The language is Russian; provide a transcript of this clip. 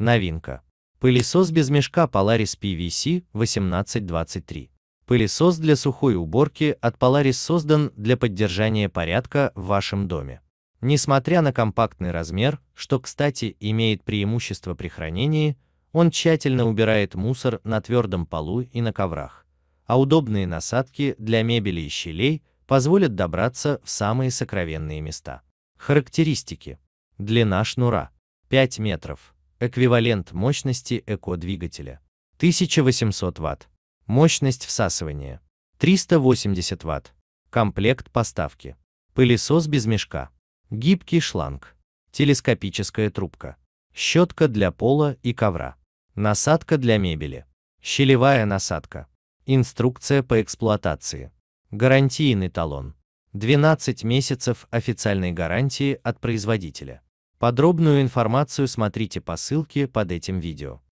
Новинка. Пылесос без мешка Polaris PVC 1823. Пылесос для сухой уборки от Polaris создан для поддержания порядка в вашем доме. Несмотря на компактный размер, что, кстати, имеет преимущество при хранении, он тщательно убирает мусор на твердом полу и на коврах, а удобные насадки для мебели и щелей позволят добраться в самые сокровенные места. Характеристики. Длина шнура 5 метров, эквивалент мощности эко-двигателя. 1800 Вт. Мощность всасывания. 380 Вт. Комплект поставки. Пылесос без мешка. Гибкий шланг. Телескопическая трубка. Щетка для пола и ковра. Насадка для мебели. Щелевая насадка. Инструкция по эксплуатации. Гарантийный талон. 12 месяцев официальной гарантии от производителя. Подробную информацию смотрите по ссылке под этим видео.